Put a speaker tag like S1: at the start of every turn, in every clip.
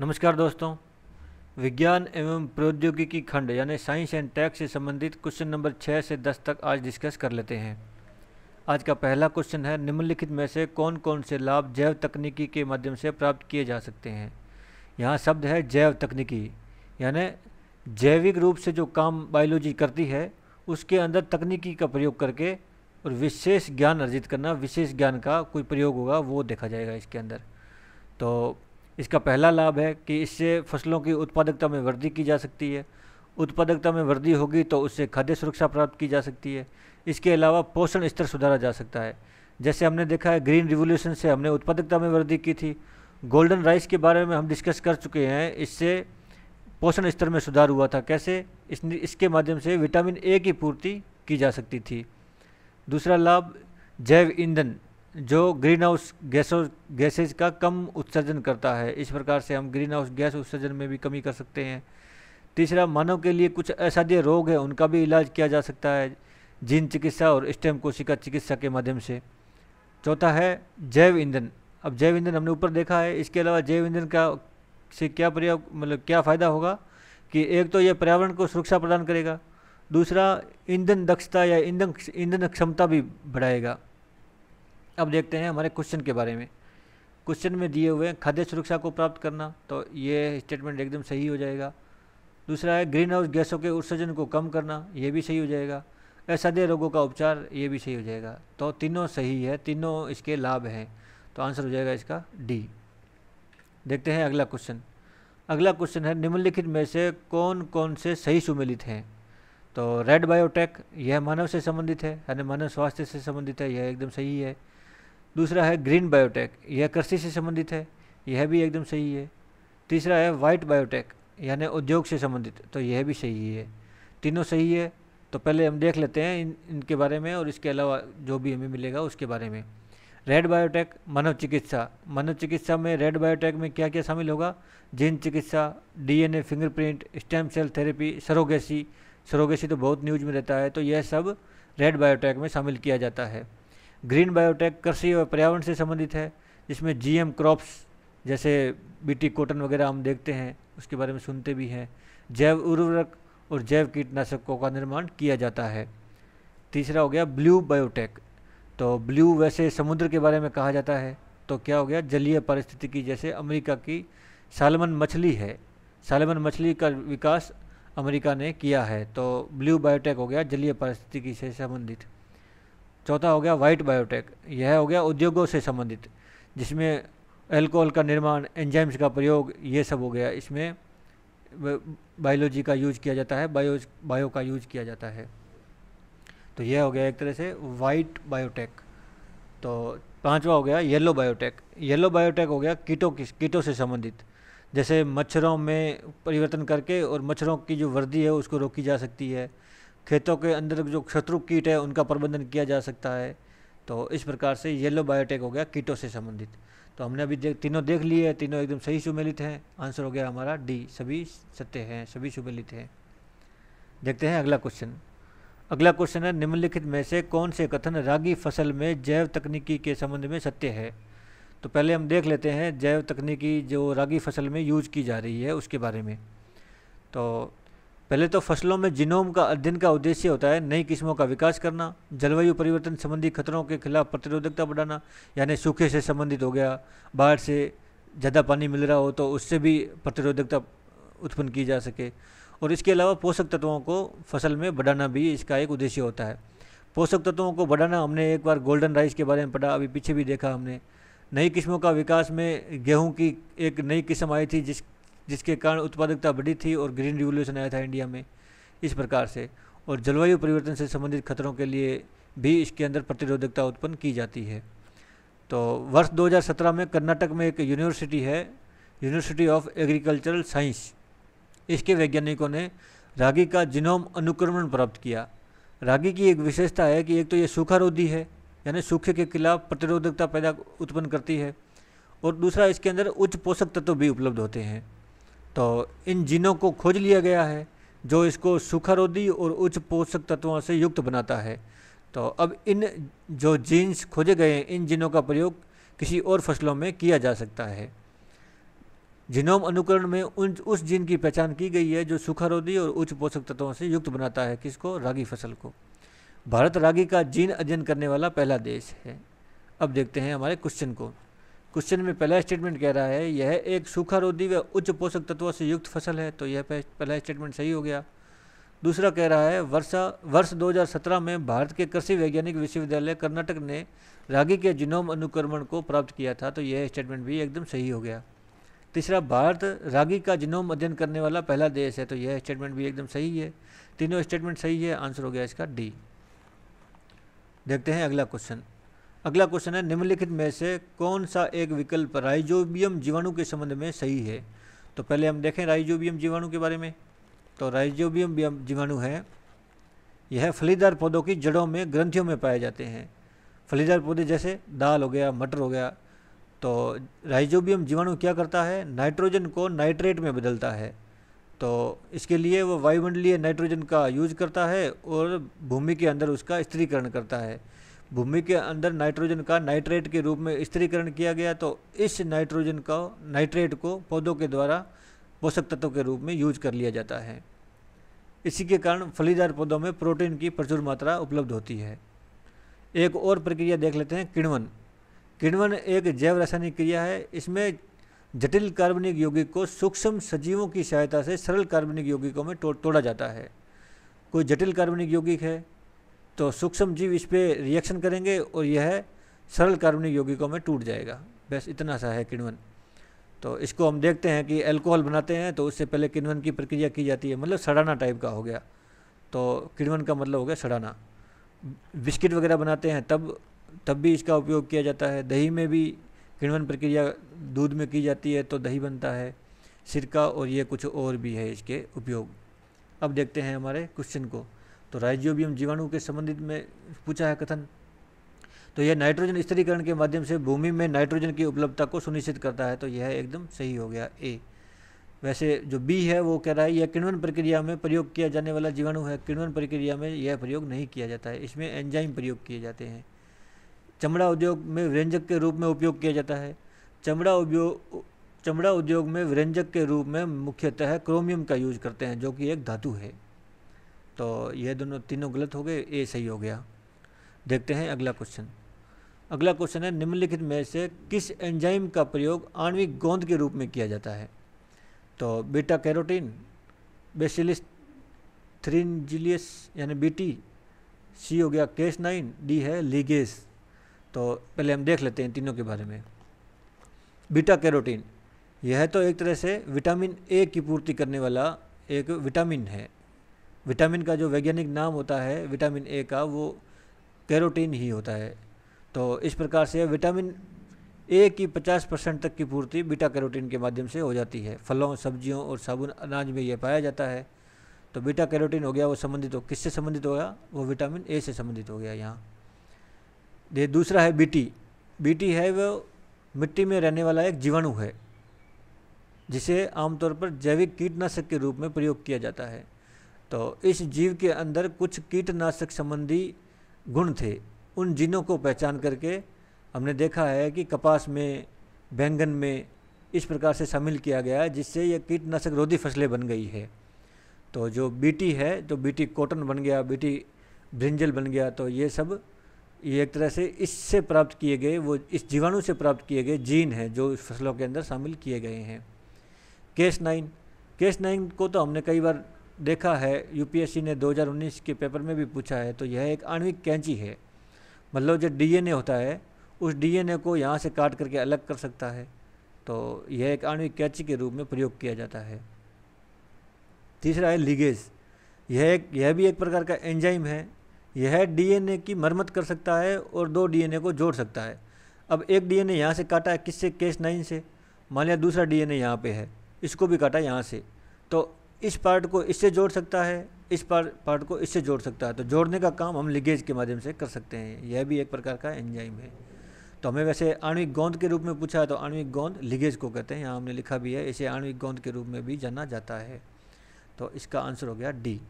S1: नमस्कार दोस्तों विज्ञान एवं प्रौद्योगिकी खंड यानी साइंस एंड टेक से संबंधित क्वेश्चन नंबर छः से दस तक आज डिस्कस कर लेते हैं आज का पहला क्वेश्चन है निम्नलिखित में से कौन कौन से लाभ जैव तकनीकी के माध्यम से प्राप्त किए जा सकते हैं यहाँ शब्द है जैव तकनीकी यानी जैविक रूप से जो काम बायोलॉजी करती है उसके अंदर तकनीकी का प्रयोग करके और विशेष ज्ञान अर्जित करना विशेष ज्ञान का कोई प्रयोग होगा वो देखा जाएगा इसके अंदर तो इसका पहला लाभ है कि इससे फसलों की उत्पादकता में वृद्धि की जा सकती है उत्पादकता में वृद्धि होगी तो उससे खाद्य सुरक्षा प्राप्त की जा सकती है इसके अलावा पोषण स्तर सुधारा जा सकता है जैसे हमने देखा है ग्रीन रिवोल्यूशन से हमने उत्पादकता में वृद्धि की थी गोल्डन राइस के बारे में हम डिस्कस कर चुके हैं इससे पोषण स्तर में सुधार हुआ था कैसे इस इसके माध्यम से विटामिन ए की पूर्ति की जा सकती थी दूसरा लाभ जैव ईंधन जो ग्रीन हाउस गैसों गैसेज का कम उत्सर्जन करता है इस प्रकार से हम ग्रीन हाउस गैस उत्सर्जन में भी कमी कर सकते हैं तीसरा मानव के लिए कुछ असाध्य रोग है उनका भी इलाज किया जा सकता है जीन चिकित्सा और स्टेम कोशिका चिकित्सा के माध्यम से चौथा है जैव ईंधन अब जैव ईंधन हमने ऊपर देखा है इसके अलावा जैव ईंधन का से क्या प्रयोग मतलब क्या फ़ायदा होगा कि एक तो यह पर्यावरण को सुरक्षा प्रदान करेगा दूसरा ईंधन दक्षता या ईंधन ईंधन क्षमता भी बढ़ाएगा अब देखते हैं हमारे क्वेश्चन के बारे में क्वेश्चन में दिए हुए खाद्य सुरक्षा को प्राप्त करना तो ये स्टेटमेंट एकदम सही हो जाएगा दूसरा है ग्रीन हाउस गैसों के उत्सर्जन को कम करना ये भी सही हो जाएगा असाध्य रोगों का उपचार ये भी सही हो जाएगा तो तीनों सही है तीनों इसके लाभ हैं तो आंसर हो जाएगा इसका डी देखते हैं अगला क्वेश्चन अगला क्वेश्चन है निम्नलिखित में से कौन कौन से सही सुमिलित हैं तो रेड बायोटेक यह मानव से संबंधित है यानी मानव स्वास्थ्य से संबंधित है यह एकदम सही है दूसरा है ग्रीन बायोटेक यह कृषि से संबंधित है यह भी एकदम सही है तीसरा है वाइट बायोटेक यानी उद्योग से संबंधित तो यह भी सही है तीनों सही है तो पहले हम देख लेते हैं इन इनके बारे में और इसके अलावा जो भी हमें मिलेगा उसके बारे में रेड बायोटेक चिकित्सा मानव चिकित्सा में रेड बायोटेक में क्या क्या शामिल होगा जीन चिकित्सा DNA fingerprint stem cell therapy surrogacy surrogacy तो बहुत न्यूज में रहता है तो यह सब रेड बायोटेक में शामिल किया जाता है ग्रीन बायोटेक कृषि और पर्यावरण से संबंधित है जिसमें जीएम क्रॉप्स जैसे बीटी कॉटन वगैरह हम देखते हैं उसके बारे में सुनते भी हैं जैव उर्वरक और जैव कीटनाशकों का निर्माण किया जाता है तीसरा हो गया ब्लू बायोटेक तो ब्लू वैसे समुद्र के बारे में कहा जाता है तो क्या हो गया जलीय पारिस्थितिकी जैसे अमेरिका की सालमन मछली है सालमन मछली का विकास अमेरिका ने किया है तो ब्लू बायोटेक हो गया जलीय पारिस्थितिकी से संबंधित चौथा हो गया वाइट बायोटेक यह हो गया उद्योगों से संबंधित जिसमें एल्कोहल का निर्माण एंजाइम्स का प्रयोग ये सब हो गया इसमें बायोलॉजी का यूज किया जाता है बायो बायो का यूज किया जाता है तो यह हो गया एक तरह से वाइट बायोटेक तो पांचवा हो गया येलो बायोटेक येलो बायोटेक हो गया कीटों की कीटों से संबंधित जैसे मच्छरों में परिवर्तन करके और मच्छरों की जो वृद्धि है उसको रोकी जा सकती है खेतों के अंदर जो शत्रु कीट है उनका प्रबंधन किया जा सकता है तो इस प्रकार से येलो बायोटेक हो गया कीटों से संबंधित तो हमने अभी देख तीनों देख लिए है तीनों एकदम सही सुमेलित हैं आंसर हो गया हमारा डी सभी सत्य हैं सभी सुमेलित हैं देखते हैं अगला क्वेश्चन अगला क्वेश्चन है निम्नलिखित में से कौन से कथन रागी फसल में जैव तकनीकी के संबंध में सत्य है तो पहले हम देख लेते हैं जैव तकनीकी जो रागी फसल में यूज की जा रही है उसके बारे में तो पहले तो फसलों में जिनोम का अध्ययन का उद्देश्य होता है नई किस्मों का विकास करना जलवायु परिवर्तन संबंधी खतरों के खिलाफ प्रतिरोधकता बढ़ाना यानी सूखे से संबंधित हो गया बाढ़ से ज़्यादा पानी मिल रहा हो तो उससे भी प्रतिरोधकता उत्पन्न की जा सके और इसके अलावा पोषक तत्वों को फसल में बढ़ाना भी इसका एक उद्देश्य होता है पोषक तत्वों को बढ़ाना हमने एक बार गोल्डन राइस के बारे में पढ़ा अभी पीछे भी देखा हमने नई किस्मों का विकास में गेहूं की एक नई किस्म आई थी जिस जिसके कारण उत्पादकता बढ़ी थी और ग्रीन रिवोल्यूशन आया था इंडिया में इस प्रकार से और जलवायु परिवर्तन से संबंधित खतरों के लिए भी इसके अंदर प्रतिरोधकता उत्पन्न की जाती है तो वर्ष 2017 में कर्नाटक में एक यूनिवर्सिटी है यूनिवर्सिटी ऑफ एग्रीकल्चरल साइंस इसके वैज्ञानिकों ने रागी का जिनोम अनुक्रमण प्राप्त किया रागी की एक विशेषता है कि एक तो ये सूखारोधी है यानी सूखे के खिलाफ प्रतिरोधकता पैदा उत्पन्न करती है और दूसरा इसके अंदर उच्च पोषक तत्व भी उपलब्ध होते हैं तो इन जीनों को खोज लिया गया है जो इसको सुखारोधी और उच्च पोषक तत्वों से युक्त बनाता है तो अब इन जो जीन्स खोजे गए हैं इन जीनों का प्रयोग किसी और फसलों में किया जा सकता है जीनोम अनुकरण में उन उस जीन की पहचान की गई है जो सुखारोधी और उच्च पोषक तत्वों से युक्त बनाता है किसको रागी फसल को भारत रागी का जीन अध्ययन करने वाला पहला देश है अब देखते हैं हमारे क्वेश्चन को क्वेश्चन में पहला स्टेटमेंट कह रहा है यह एक सूखा रोधी व उच्च पोषक तत्वों से युक्त फसल है तो यह पहला स्टेटमेंट सही हो गया दूसरा कह रहा है वर्षा वर्ष 2017 में भारत के कृषि वैज्ञानिक विश्वविद्यालय कर्नाटक ने रागी के जिनोम अनुक्रमण को प्राप्त किया था तो यह स्टेटमेंट भी एकदम सही हो गया तीसरा भारत रागी का जिनोम अध्ययन करने वाला पहला देश है तो यह स्टेटमेंट भी एकदम सही है तीनों स्टेटमेंट सही है आंसर हो गया इसका डी देखते हैं अगला क्वेश्चन अगला क्वेश्चन है निम्नलिखित में से कौन सा एक विकल्प राइजोबियम जीवाणु के संबंध में सही है तो पहले हम देखें राइजोबियम जीवाणु के बारे में तो राइजोबियम जीवाणु है यह फलीदार पौधों की जड़ों में ग्रंथियों में पाए जाते हैं फलीदार पौधे जैसे दाल हो गया मटर हो गया तो राइजोबियम जीवाणु क्या करता है नाइट्रोजन को नाइट्रेट में बदलता है तो इसके लिए वो वायुमंडलीय नाइट्रोजन का यूज करता है और भूमि के अंदर उसका स्त्रीकरण करता है भूमि के अंदर नाइट्रोजन का नाइट्रेट के रूप में स्त्रीकरण किया गया तो इस नाइट्रोजन का नाइट्रेट को पौधों के द्वारा पोषक तत्वों के रूप में यूज कर लिया जाता है इसी के कारण फलीदार पौधों में प्रोटीन की प्रचुर मात्रा उपलब्ध होती है एक और प्रक्रिया देख लेते हैं किण्वन किण्वन एक जैव रासायनिक क्रिया है इसमें जटिल कार्बनिक यौगिक को सूक्ष्म सजीवों की सहायता से सरल कार्बनिक यौगिकों में तो, तोड़ा जाता है कोई जटिल कार्बनिक यौगिक है तो सूक्ष्म जीव इस पर रिएक्शन करेंगे और यह सरल कार्बनिक यौगिकों में टूट जाएगा बस इतना सा है किण्वन तो इसको हम देखते हैं कि अल्कोहल बनाते हैं तो उससे पहले किण्वन की प्रक्रिया की जाती है मतलब सड़ाना टाइप का हो गया तो किण्वन का मतलब हो गया सड़ाना बिस्किट वगैरह बनाते हैं तब तब भी इसका उपयोग किया जाता है दही में भी किण्वन प्रक्रिया दूध में की जाती है तो दही बनता है सिरका और ये कुछ और भी है इसके उपयोग अब देखते हैं हमारे क्वेश्चन को तो राइजोबियम जीवाणु के संबंधित में पूछा है कथन तो यह नाइट्रोजन स्थिरीकरण के माध्यम से भूमि में नाइट्रोजन की उपलब्धता को सुनिश्चित करता है तो यह एकदम सही हो गया ए वैसे जो बी है वो कह रहा है यह किण्वन प्रक्रिया में प्रयोग किया जाने वाला जीवाणु है किण्वन प्रक्रिया में यह प्रयोग नहीं किया जाता है इसमें एंजाइम प्रयोग किए जाते हैं चमड़ा उद्योग में व्यंजक के रूप में उपयोग किया जाता है चमड़ा उद्योग चमड़ा उद्योग में व्यंजक के रूप में मुख्यतः क्रोमियम का यूज करते हैं जो कि एक धातु है तो यह दोनों तीनों गलत हो गए ए सही हो गया देखते हैं अगला क्वेश्चन अगला क्वेश्चन है निम्नलिखित में से किस एंजाइम का प्रयोग आणविक गोंद के रूप में किया जाता है तो बीटा कैरोटीन बेसिलिस थ्रिनजिलियस यानी बीटी सी हो गया केस नाइन डी है लीगेस तो पहले हम देख लेते हैं तीनों के बारे में बीटा कैरोटीन यह तो एक तरह से विटामिन ए की पूर्ति करने वाला एक विटामिन है विटामिन का जो वैज्ञानिक नाम होता है विटामिन ए का वो कैरोटीन ही होता है तो इस प्रकार से विटामिन ए की 50 परसेंट तक की पूर्ति बीटा कैरोटीन के माध्यम से हो जाती है फलों सब्जियों और साबुन अनाज में यह पाया जाता है तो बीटा कैरोटीन हो गया वो संबंधित हो किससे संबंधित हो गया वो विटामिन ए से संबंधित हो गया यहाँ ये दूसरा है बीटी बीटी है वो मिट्टी में रहने वाला एक जीवाणु है जिसे आमतौर पर जैविक कीटनाशक के रूप में प्रयोग किया जाता है तो इस जीव के अंदर कुछ कीटनाशक संबंधी गुण थे उन जिनों को पहचान करके हमने देखा है कि कपास में बैंगन में इस प्रकार से शामिल किया गया है जिससे यह कीटनाशक रोधी फसलें बन गई है तो जो बीटी है तो बीटी कॉटन बन गया बीटी ब्रिंजल बन गया तो ये सब ये एक तरह से इससे प्राप्त किए गए वो इस जीवाणु से प्राप्त किए गए जीन हैं जो फसलों के अंदर शामिल किए गए हैं केस नाइन केस नाइन को तो हमने कई बार देखा है यूपीएससी ने 2019 के पेपर में भी पूछा है तो यह एक आणविक कैंची है मतलब जो डीएनए होता है उस डीएनए को यहाँ से काट करके अलग कर सकता है तो यह एक आणविक कैंची के रूप में प्रयोग किया जाता है तीसरा है लीगेज यह एक यह भी एक प्रकार का एंजाइम है यह डीएनए की मरम्मत कर सकता है और दो डीएनए को जोड़ सकता है अब एक डीएनए यहाँ से काटा है किससे केस नाइन से मान लिया दूसरा डीएनए यहाँ पे है इसको भी काटा यहाँ से तो इस पार्ट को इससे जोड़ सकता है इस पार्ट पार्ट को इससे जोड़ सकता है तो जोड़ने का काम हम लिगेज के माध्यम से कर सकते हैं यह भी एक प्रकार का एंजाइम है तो हमें वैसे आणविक गोंद के रूप में पूछा है तो आणविक गोंद लिगेज को कहते हैं यहाँ हमने लिखा भी है इसे आणविक गोंद के रूप में भी जाना जाता है तो इसका आंसर हो गया डी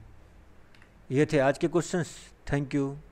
S1: ये थे आज के क्वेश्चंस थैंक यू